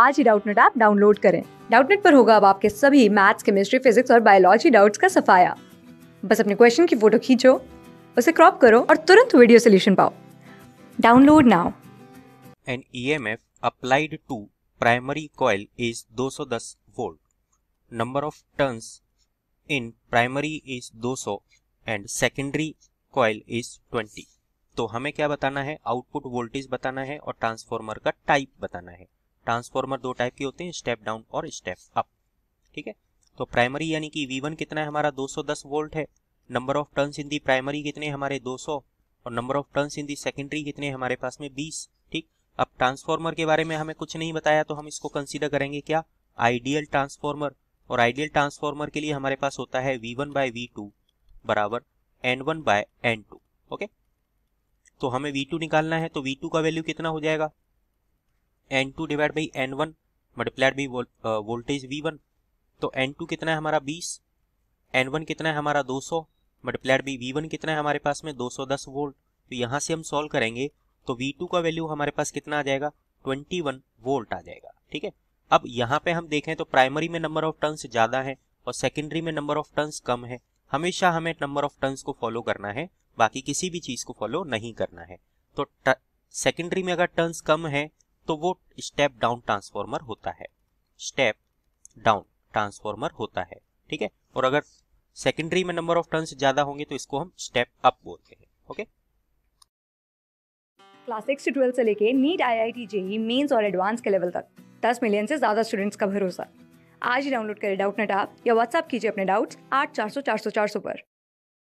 आज ही Doubtnut app download करें डाउटनेट पर होगा अब आपके सभी मैथ्स केमिस्ट्री फिजिक्स और बायोलॉजी डाउट्स का सफाया बस अपने क्वेश्चन की फोटो खींचो उसे क्रॉप करो और तुरंत वीडियो सोल्यूशन पाओ download now N E M EMF applied to primary coil is 210 volt. Number of turns in primary is 200 and secondary coil is 20. तो हमें क्या बताना है आउटपुट वोल्टेज बताना है और ट्रांसफार्मर का टाइप बताना है ट्रांसफॉर्मर दो टाइप के होते हैं स्टेप डाउन और स्टेप अप ठीक है तो प्राइमरी यानी कि वी कितना है हमारा 210 वोल्ट है number of turns in the primary कितने हमारे 200 और number of turns in the secondary कितने हमारे पास में 20 ठीक अब ट्रांसफॉर्मर के बारे में हमें कुछ नहीं बताया तो हम इसको कंसीडर करेंगे क्या आइडियल ट्रांसफॉर्मर और आइडियल ट्रांसफॉर्मर के लिए हमारे पास होता है V one by V two बराबर N one by N two okay तो हमें वी टू निकालना है तो वी टू का वैल्यू कितना हो जाएगा N two divide by N one multiplied by voltage V one तो एन टू कितना है हमारा बीस एन वन कितना है हमारा दो सौ मल्टीप्लाइड बाई वी वन कितना है हमारे पास में दो सौ दस वोल्ट तो यहाँ से हम सॉल्व करेंगे तो वी टू का वैल्यू हमारे पास कितना आ जाएगा ट्वेंटी वन वोल्ट आ जाएगा ठीक है अब यहाँ पे हम देखें तो प्राइमरी में नंबर ऑफ टर्न्स ज़्यादा है और सेकेंडरी में नंबर ऑफ टर्न्स कम है हमेशा हमें नंबर ऑफ टर्न्स को फॉलो करना है बाकी किसी भी चीज़ को फॉलो नहीं करना है तो सेकेंडरी में अगर टर्न्स कम है तो वो स्टेप डाउन ट्रांसफॉर्मर होता है स्टेप डाउन ट्रांसफॉर्मर होता है ठीक है और अगर सेकेंडरी में नंबर ऑफ टर्न्स ज्यादा होंगे तो इसको हम स्टेप अप बोलते हैं ओके क्लास सिक्स से ट्वेल्थ से लेके NEET I I T JEE mains और एडवांस के लेवल तक दस मिलियन से ज्यादा स्टूडेंट्स का भरोसा आज ही डाउनलोड करें डाउट नेट आप या व्हाट्सअप कीजिए अपने डाउट्स आठ चार सौ चार सौ चार सौ पर